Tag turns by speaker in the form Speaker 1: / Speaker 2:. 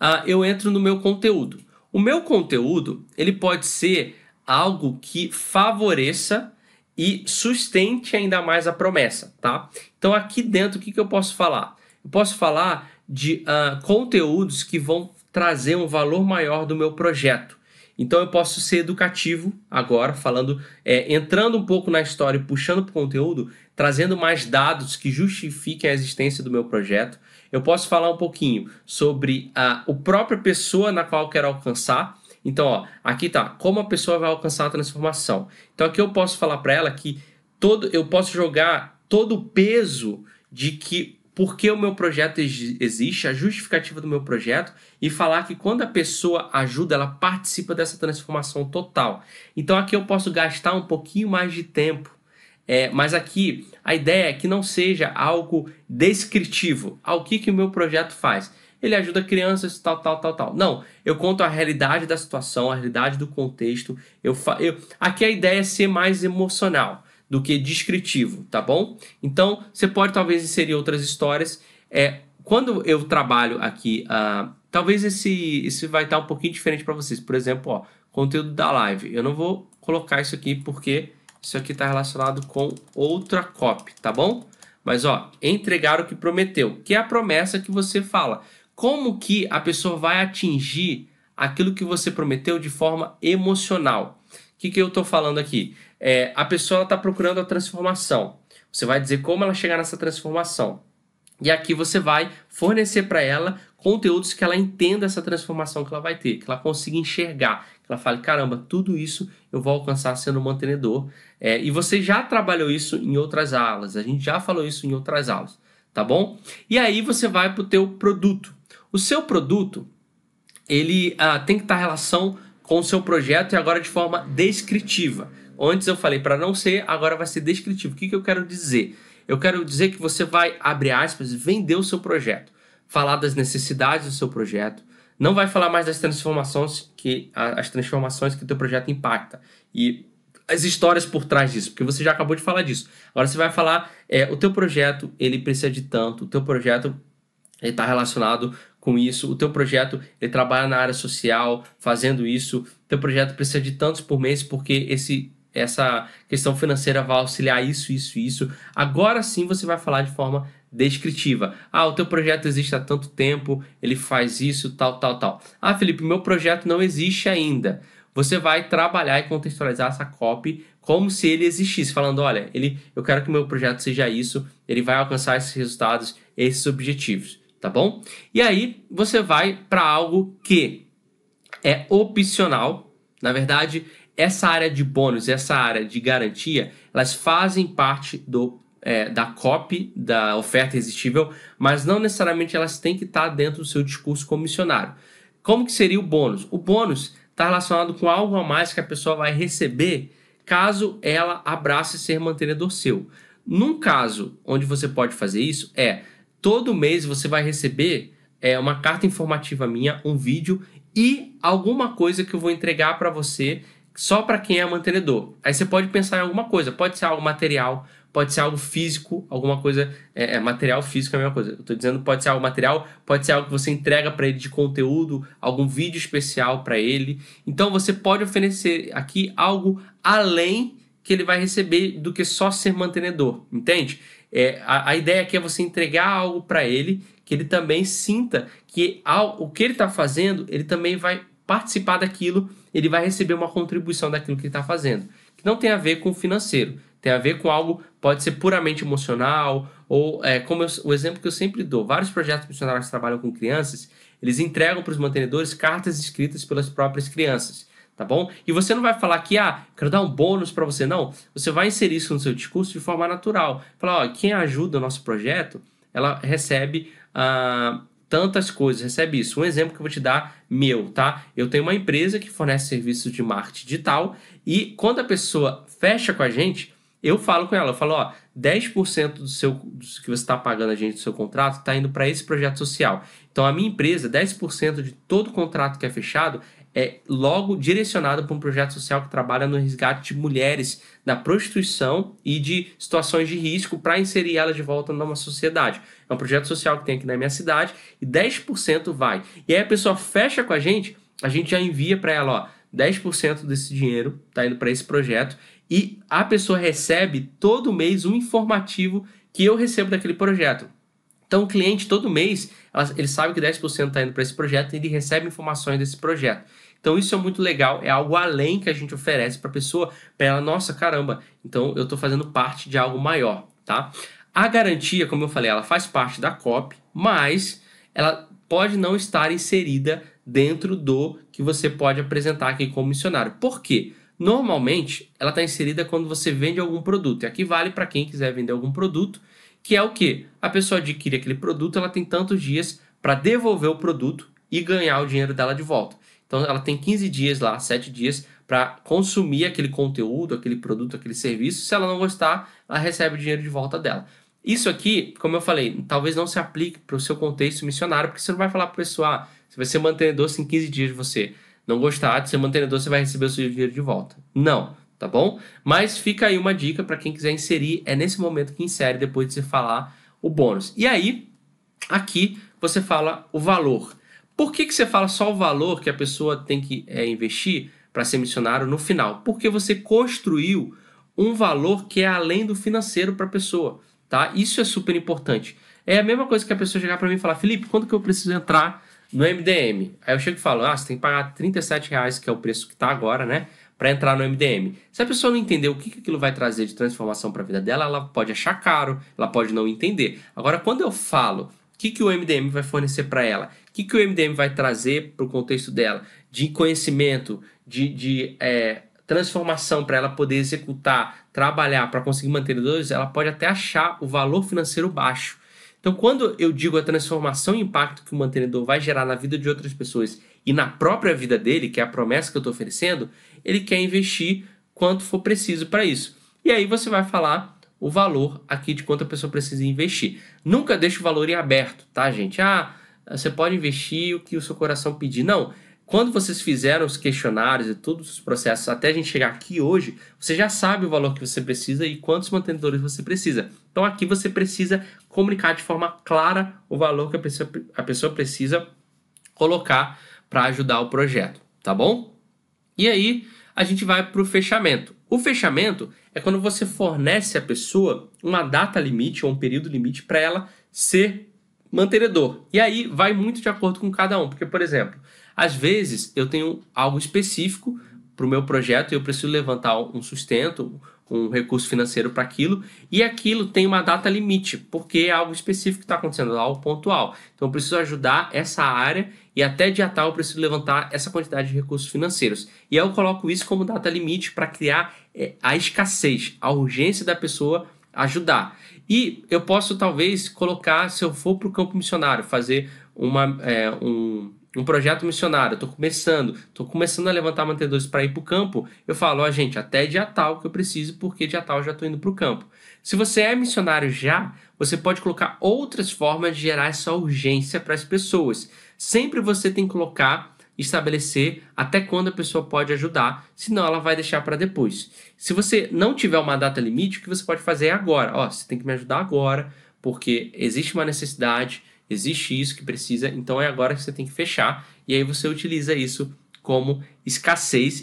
Speaker 1: ah, eu entro no meu conteúdo. O meu conteúdo ele pode ser algo que favoreça e sustente ainda mais a promessa, tá? Então aqui dentro o que, que eu posso falar? Eu posso falar de uh, conteúdos que vão trazer um valor maior do meu projeto. Então eu posso ser educativo agora, falando, é, entrando um pouco na história e puxando para o conteúdo, trazendo mais dados que justifiquem a existência do meu projeto. Eu posso falar um pouquinho sobre a, o própria pessoa na qual eu quero alcançar. Então, ó, aqui tá como a pessoa vai alcançar a transformação. Então, aqui eu posso falar para ela que todo, eu posso jogar todo o peso de que porque o meu projeto existe, a justificativa do meu projeto e falar que quando a pessoa ajuda, ela participa dessa transformação total. Então aqui eu posso gastar um pouquinho mais de tempo é, mas aqui a ideia é que não seja algo descritivo ao que, que o meu projeto faz. Ele ajuda crianças, tal, tal, tal, tal. Não, eu conto a realidade da situação, a realidade do contexto. Eu, fa... eu Aqui a ideia é ser mais emocional do que descritivo, tá bom? Então, você pode talvez inserir outras histórias. É, quando eu trabalho aqui, uh, talvez esse, esse vai estar um pouquinho diferente para vocês. Por exemplo, ó, conteúdo da live. Eu não vou colocar isso aqui porque isso aqui está relacionado com outra copy, tá bom? Mas ó, entregar o que prometeu, que é a promessa que você fala. Como que a pessoa vai atingir aquilo que você prometeu de forma emocional? O que, que eu estou falando aqui? É, a pessoa está procurando a transformação. Você vai dizer como ela chegar nessa transformação. E aqui você vai fornecer para ela conteúdos que ela entenda essa transformação que ela vai ter, que ela consiga enxergar, que ela fale: caramba, tudo isso eu vou alcançar sendo mantenedor. É, e você já trabalhou isso em outras aulas, a gente já falou isso em outras aulas, tá bom? E aí você vai para o teu produto. O seu produto ele ah, tem que estar tá em relação com o seu projeto e agora de forma descritiva. Antes eu falei para não ser, agora vai ser descritivo. O que, que eu quero dizer? Eu quero dizer que você vai, abre aspas, vender o seu projeto, falar das necessidades do seu projeto, não vai falar mais das transformações que as transformações que o teu projeto impacta e as histórias por trás disso, porque você já acabou de falar disso. Agora você vai falar, é, o teu projeto ele precisa de tanto, o teu projeto está relacionado com isso, o teu projeto ele trabalha na área social, fazendo isso, o teu projeto precisa de tantos por mês porque esse essa questão financeira vai auxiliar isso, isso, isso. Agora sim você vai falar de forma descritiva. Ah, o teu projeto existe há tanto tempo, ele faz isso, tal, tal, tal. Ah, Felipe, meu projeto não existe ainda. Você vai trabalhar e contextualizar essa copy como se ele existisse, falando, olha, ele, eu quero que meu projeto seja isso, ele vai alcançar esses resultados, esses objetivos, tá bom? E aí você vai para algo que é opcional, na verdade, essa área de bônus, essa área de garantia, elas fazem parte do é, da COP, da oferta irresistível, mas não necessariamente elas têm que estar dentro do seu discurso comissionário. Como que seria o bônus? O bônus está relacionado com algo a mais que a pessoa vai receber caso ela abrace ser mantenedor seu. Num caso onde você pode fazer isso, é todo mês você vai receber é, uma carta informativa minha, um vídeo e alguma coisa que eu vou entregar para você só para quem é mantenedor. Aí você pode pensar em alguma coisa, pode ser algo material, pode ser algo físico, alguma coisa. É, é material físico é a mesma coisa. Eu estou dizendo pode ser algo material, pode ser algo que você entrega para ele de conteúdo, algum vídeo especial para ele. Então você pode oferecer aqui algo além que ele vai receber do que só ser mantenedor, entende? É, a, a ideia aqui é você entregar algo para ele que ele também sinta que ao, o que ele está fazendo ele também vai participar daquilo, ele vai receber uma contribuição daquilo que ele está fazendo. Que não tem a ver com financeiro, tem a ver com algo, pode ser puramente emocional, ou é, como eu, o exemplo que eu sempre dou, vários projetos missionários que trabalham com crianças, eles entregam para os mantenedores cartas escritas pelas próprias crianças, tá bom? E você não vai falar que, ah, quero dar um bônus para você, não. Você vai inserir isso no seu discurso de forma natural. Falar, ó, quem ajuda o nosso projeto, ela recebe a ah, tantas coisas, recebe isso. Um exemplo que eu vou te dar meu, tá? Eu tenho uma empresa que fornece serviço de marketing digital e quando a pessoa fecha com a gente, eu falo com ela, eu falo, ó, 10% do seu do que você está pagando a gente do seu contrato está indo para esse projeto social. Então a minha empresa, 10% de todo contrato que é fechado é logo direcionado para um projeto social que trabalha no resgate de mulheres da prostituição e de situações de risco para inserir elas de volta numa sociedade. É um projeto social que tem aqui na minha cidade e 10% vai. E aí a pessoa fecha com a gente, a gente já envia para ela, ó, 10% desse dinheiro está indo para esse projeto e a pessoa recebe todo mês um informativo que eu recebo daquele projeto então, o cliente, todo mês, ele sabe que 10% está indo para esse projeto e ele recebe informações desse projeto. Então, isso é muito legal, é algo além que a gente oferece para a pessoa, para ela, nossa, caramba, então eu estou fazendo parte de algo maior, tá? A garantia, como eu falei, ela faz parte da COP, mas ela pode não estar inserida dentro do que você pode apresentar aqui como missionário. Por quê? Normalmente, ela está inserida quando você vende algum produto. E aqui vale para quem quiser vender algum produto que é o que? A pessoa adquire aquele produto, ela tem tantos dias para devolver o produto e ganhar o dinheiro dela de volta. Então ela tem 15 dias lá, 7 dias para consumir aquele conteúdo, aquele produto, aquele serviço. Se ela não gostar, ela recebe o dinheiro de volta dela. Isso aqui, como eu falei, talvez não se aplique para o seu contexto missionário, porque você não vai falar para o pessoal, ah, se você é mantenedor, se em 15 dias você não gostar de ser mantenedor, você vai receber o seu dinheiro de volta. Não tá bom? Mas fica aí uma dica para quem quiser inserir, é nesse momento que insere depois de você falar o bônus. E aí, aqui você fala o valor. Por que, que você fala só o valor que a pessoa tem que é, investir para ser missionário no final? Porque você construiu um valor que é além do financeiro para a pessoa, tá? Isso é super importante. É a mesma coisa que a pessoa chegar para mim e falar, Felipe, quando que eu preciso entrar no MDM? Aí eu chego e falo, ah, você tem que pagar 37 reais, que é o preço que está agora, né? para entrar no MDM. Se a pessoa não entender o que, que aquilo vai trazer de transformação para a vida dela, ela pode achar caro, ela pode não entender. Agora, quando eu falo o que, que o MDM vai fornecer para ela, o que, que o MDM vai trazer para o contexto dela de conhecimento, de, de é, transformação para ela poder executar, trabalhar, para conseguir manter dois, ela pode até achar o valor financeiro baixo. Então, quando eu digo a transformação e impacto que o mantenedor vai gerar na vida de outras pessoas e na própria vida dele, que é a promessa que eu estou oferecendo, ele quer investir quanto for preciso para isso. E aí você vai falar o valor aqui de quanto a pessoa precisa investir. Nunca deixe o valor em aberto, tá, gente? Ah, você pode investir o que o seu coração pedir. Não. Quando vocês fizeram os questionários e todos os processos até a gente chegar aqui hoje, você já sabe o valor que você precisa e quantos mantenedores você precisa. Então aqui você precisa comunicar de forma clara o valor que a pessoa, a pessoa precisa colocar para ajudar o projeto, tá bom? E aí a gente vai para o fechamento. O fechamento é quando você fornece à pessoa uma data limite ou um período limite para ela ser mantenedor. E aí vai muito de acordo com cada um, porque, por exemplo, às vezes eu tenho algo específico para o meu projeto e eu preciso levantar um sustento, um recurso financeiro para aquilo, e aquilo tem uma data limite, porque é algo específico que está acontecendo, algo pontual. Então eu preciso ajudar essa área e até dia tal eu preciso levantar essa quantidade de recursos financeiros. E aí eu coloco isso como data limite para criar é, a escassez, a urgência da pessoa ajudar. E eu posso talvez colocar, se eu for para o campo missionário, fazer uma, é, um, um projeto missionário, estou começando, estou começando a levantar mantenedores para ir para o campo, eu falo, ó oh, gente, até dia tal que eu preciso, porque dia tal eu já estou indo para o campo. Se você é missionário já, você pode colocar outras formas de gerar essa urgência para as pessoas. Sempre você tem que colocar, estabelecer até quando a pessoa pode ajudar, senão ela vai deixar para depois. Se você não tiver uma data limite, o que você pode fazer é agora. Ó, oh, você tem que me ajudar agora, porque existe uma necessidade, Existe isso que precisa, então é agora que você tem que fechar. E aí você utiliza isso como escassez